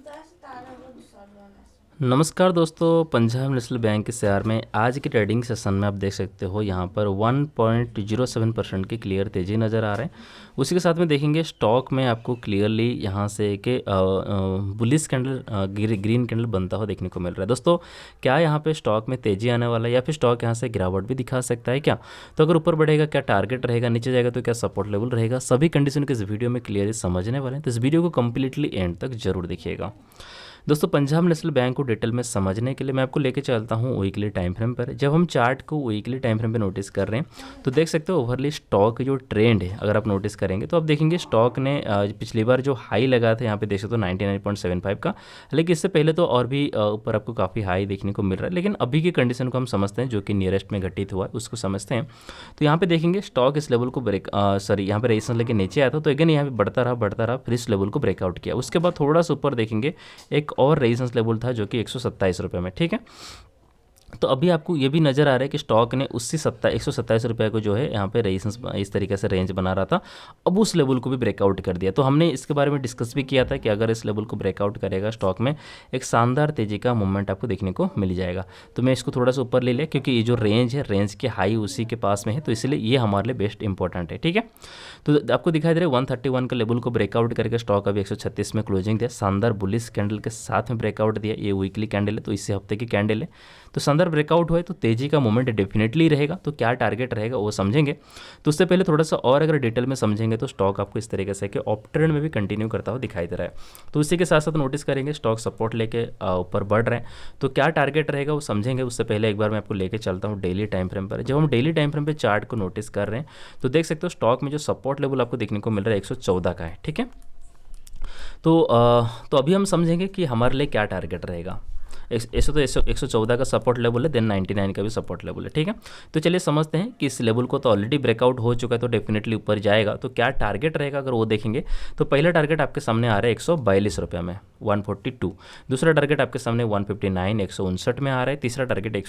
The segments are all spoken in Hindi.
Mudaste tá na revolução do Anastácio. नमस्कार दोस्तों पंजाब नेशनल बैंक के शेयर में आज के ट्रेडिंग सेशन में आप देख सकते हो यहाँ पर 1.07 परसेंट की क्लियर तेज़ी नज़र आ रहे हैं उसी के साथ में देखेंगे स्टॉक में आपको क्लियरली यहाँ से एक बुलिस कैंडल ग्रीन कैंडल बनता हुआ देखने को मिल रहा है दोस्तों क्या यहाँ पे स्टॉक में तेज़ी आने वाला है या फिर स्टॉक यहाँ से गिरावट भी दिखा सकता है क्या तो अगर ऊपर बढ़ेगा क्या टारगेट रहेगा नीचे जाएगा तो क्या सपोर्ट लेवल रहेगा सभी कंडीशन के इस वीडियो में क्लियरली समझने वाले हैं तो इस वीडियो को कम्प्लीटली एंड तक जरूर देखिएगा दोस्तों पंजाब नेशनल बैंक को डिटेल में समझने के लिए मैं आपको लेके चलता हूँ वीकली टाइम फ्रेम पर जब हम चार्ट को वीकली टाइम फ्रेम पर नोटिस कर रहे हैं तो देख सकते हो ओवरली स्टॉक जो ट्रेंड है अगर आप नोटिस करेंगे तो आप देखेंगे स्टॉक ने पिछली बार जो हाई लगा था यहाँ पे देख सकते हो नाइनटी का लेकिन इससे पहले तो और भी ऊपर आपको काफ़ी हाई देखने को मिल रहा है लेकिन अभी की कंडीशन को हम समझते हैं जो कि नियरेस्ट में घटित हुआ है उसको समझते हैं तो यहाँ पर देखेंगे स्टॉक इस लेवल को ब्रेक सॉरी यहाँ पर रेजिस्टेंस लेके नीचे आया था तो अगेन यहाँ पर बढ़ता रहा बढ़ता रहा फिर इस लेवल को ब्रेकआउट किया उसके बाद थोड़ा सा ऊपर देखेंगे एक एक और रेजिस्टेंस लेवल था जो कि एक सौ में ठीक है तो अभी आपको ये भी नज़र आ रहा है कि स्टॉक ने उसी सत्ता एक सौ सत्ताईस रुपये को जो है यहाँ पे रेजिस्टेंस इस तरीके से रेंज बना रहा था अब उस लेवल को भी ब्रेकआउट कर दिया तो हमने इसके बारे में डिस्कस भी किया था कि अगर इस लेवल को ब्रेकआउट करेगा स्टॉक में एक शानदार तेज़ी का मूवमेंट आपको देखने को मिल जाएगा तो मैं इसको थोड़ा सा ऊपर ले लिया क्योंकि ये जो रेंज है रेंज के हाई उसी के पास में है तो इसलिए ये हमारे लिए बेस्ट इंपॉर्टेंट है ठीक है तो आपको दिखाई दे रहा है वन थर्टी वन का लेवल को ब्रेकआउट करके स्टॉक अभी एक सौ छत्तीस में क्लोजिंग दिया शानदार बुलिस कैंडल के साथ में ब्रेकआउट दिया ये वीकली कैंडल है तो इसी हफ्ते की कैंडल है तो शानदार अंदर ब्रेकआउट हुए तो तेजी का मोमेंट डेफिनेटली रहेगा तो क्या टारगेट रहेगा वो समझेंगे तो उससे पहले थोड़ा सा और अगर डिटेल में समझेंगे तो स्टॉक आपको इस तरीके से कि में भी कंटिन्यू करता हुआ दिखाई दे रहा है तो उसी के साथ साथ नोटिस करेंगे स्टॉक सपोर्ट लेके ऊपर बढ़ रहे हैं तो क्या टारगेट रहेगा वो समझेंगे उससे पहले एक बार मैं आपको लेके चलता हूँ डेली टाइम फ्रेम पर जब हम डेली टाइम फ्रेम पर चार्ट को नोटिस कर रहे हैं तो देख सकते हो स्टॉक में जो सपोर्ट लेवल आपको देखने को मिल रहा है एक का है ठीक है तो आ, तो अभी हम समझेंगे कि हमारे लिए क्या टारगेट रहेगा एक सौ तो एक सौ चौदह का सपोर्ट लेवल है देन नाइन्टी नाइन का भी सपोर्ट लेवल है ठीक है तो चलिए समझते हैं कि इस लेवल को तो ऑलरेडी ब्रेकआउट हो चुका है तो डेफिनेटली ऊपर जाएगा तो क्या टारगेट रहेगा अगर वो देखेंगे तो पहला टारगेट आपके सामने आ रहा है एक सौ रुपये में 142 दूसरा टारगेट आपके सामने 159 159 में आ रहा है तीसरा टारगेट एक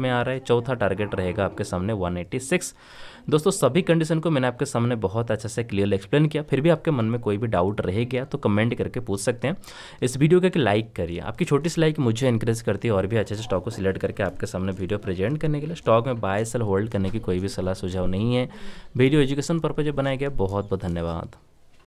में आ रहा है चौथा टारगेट रहेगा आपके सामने 186 दोस्तों सभी कंडीशन को मैंने आपके सामने बहुत अच्छा से क्लियर एक्सप्लेन किया फिर भी आपके मन में कोई भी डाउट रह गया तो कमेंट करके पूछ सकते हैं इस वीडियो को एक लाइक करिए आपकी छोटी सी लाइक मुझे इंकरेज करती है और भी अच्छे से स्टॉक को सिलेक्ट करके आपके सामने वीडियो प्रेजेंट करने के लिए स्टॉक में बाय सेल होल्ड करने की कोई भी सलाह सुझाव नहीं है वीडियो एजुकेशन पर्पज बनाया गया बहुत बहुत धन्यवाद